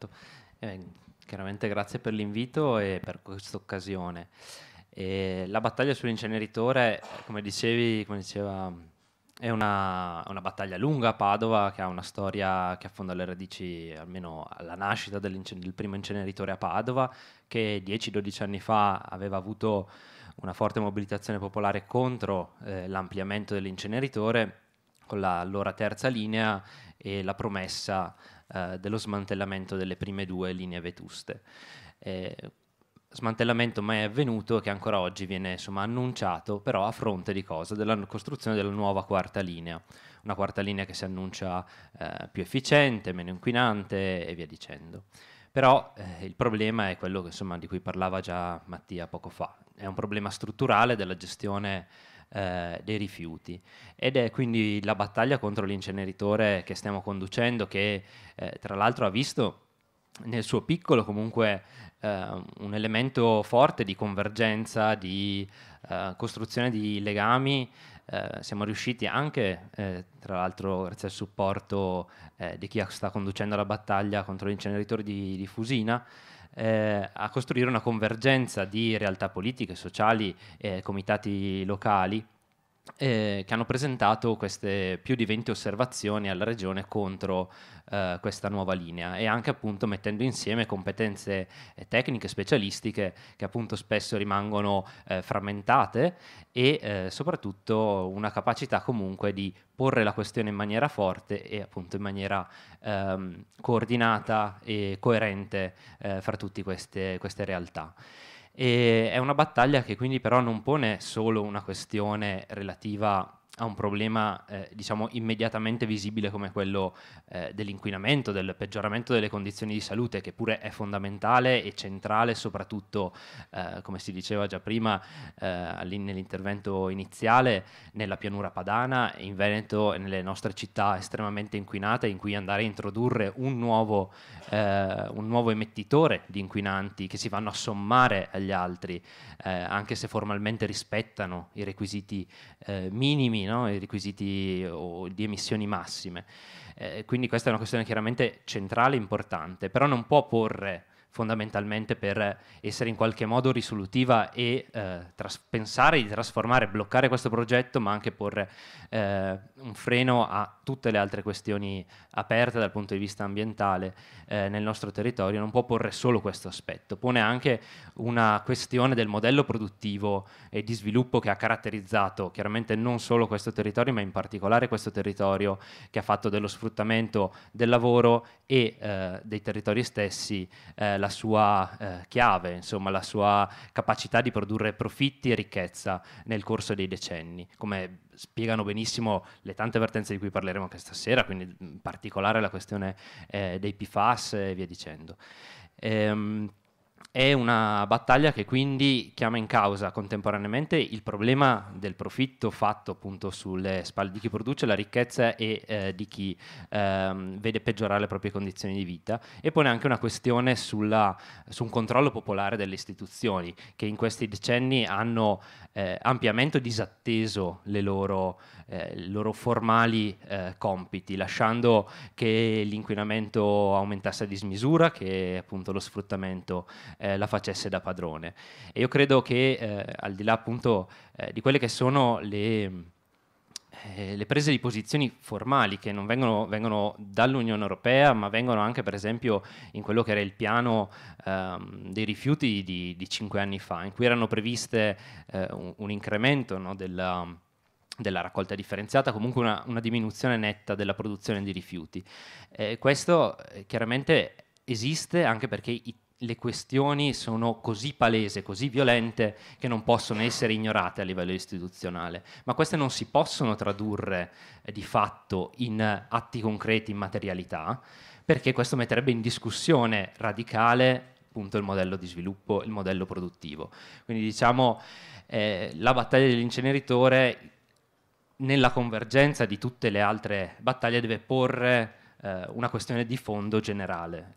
certo. Eh, chiaramente grazie per l'invito e per questa occasione. la battaglia sull'inceneritore, come dicevi, come diceva, è una, una, battaglia lunga a Padova che ha una storia che affonda le radici almeno alla nascita del primo inceneritore a Padova, che 10-12 anni fa aveva avuto una forte mobilitazione popolare contro eh, l'ampliamento dell'inceneritore con la loro terza linea e la promessa eh, dello smantellamento delle prime due linee vetuste. Eh, smantellamento mai avvenuto che ancora oggi viene insomma, annunciato, però a fronte di cosa? Della costruzione della nuova quarta linea, una quarta linea che si annuncia eh, più efficiente, meno inquinante e via dicendo. Però eh, il problema è quello che, insomma, di cui parlava già Mattia poco fa, è un problema strutturale della gestione eh, dei rifiuti. Ed è quindi la battaglia contro l'inceneritore che stiamo conducendo, che eh, tra l'altro ha visto nel suo piccolo comunque eh, un elemento forte di convergenza, di eh, costruzione di legami Uh, siamo riusciti anche, eh, tra l'altro grazie al supporto eh, di chi sta conducendo la battaglia contro l'inceneritore di, di Fusina, eh, a costruire una convergenza di realtà politiche, sociali, eh, comitati locali eh, che hanno presentato queste più di 20 osservazioni alla regione contro eh, questa nuova linea e anche appunto mettendo insieme competenze eh, tecniche specialistiche che appunto spesso rimangono eh, frammentate e eh, soprattutto una capacità comunque di porre la questione in maniera forte e appunto in maniera ehm, coordinata e coerente fra tutte queste, queste realtà. E è una battaglia che quindi però non pone solo una questione relativa a un problema eh, diciamo immediatamente visibile come quello eh, dell'inquinamento, del peggioramento delle condizioni di salute, che pure è fondamentale e centrale, soprattutto eh, come si diceva già prima eh, nell'intervento iniziale, nella pianura padana, in Veneto e nelle nostre città estremamente inquinate, in cui andare a introdurre un nuovo, eh, un nuovo emettitore di inquinanti che si vanno a sommare agli altri, eh, anche se formalmente rispettano i requisiti minimi no? i requisiti o, di emissioni massime. Eh, quindi questa è una questione chiaramente centrale e importante, però non può porre fondamentalmente per essere in qualche modo risolutiva e eh, tras- pensare di trasformare, bloccare questo progetto, ma anche porre eh, un freno a tutte le altre questioni aperte dal punto di vista ambientale eh, nel nostro territorio, non può porre solo questo aspetto, pone anche una questione del modello produttivo e di sviluppo che ha caratterizzato chiaramente non solo questo territorio, ma in particolare questo territorio che ha fatto dello sfruttamento del lavoro e eh, dei territori stessi eh, la sua eh, chiave, insomma, la sua capacità di produrre profitti e ricchezza nel corso dei decenni, come spiegano benissimo le tante vertenze di cui parleremo anche stasera, quindi in particolare la questione eh, dei PFAS e via dicendo. Ehm, è una battaglia che quindi chiama in causa contemporaneamente il problema del profitto fatto appunto sulle spalle di chi produce la ricchezza e eh, di chi ehm, vede peggiorare le proprie condizioni di vita e pone anche una questione sulla, su un controllo popolare delle istituzioni che in questi decenni hanno eh, ampiamente disatteso eh, i loro, eh, loro formali compiti, lasciando che l'inquinamento aumentasse a dismisura, che appunto lo sfruttamento eh, la facesse da padrone. E io credo che eh, al di là appunto eh, di quelle che sono le, eh, le prese di posizioni formali che non vengono, vengono, dall'Unione Europea, ma vengono anche per esempio in quello che era il piano ehm, dei rifiuti di, di, cinque anni fa, in cui erano previste eh, un, un, incremento no, della, della, raccolta differenziata, comunque una, una, diminuzione netta della produzione di rifiuti. Eh, questo eh, chiaramente esiste anche perché i le questioni sono così palese, così violente, che non possono essere ignorate a livello istituzionale. Ma queste non si possono tradurre eh, di fatto in atti concreti, in materialità, perché questo metterebbe in discussione radicale appunto il modello di sviluppo, il modello produttivo. Quindi diciamo eh, la battaglia dell'inceneritore nella convergenza di tutte le altre battaglie deve porre eh, una questione di fondo generale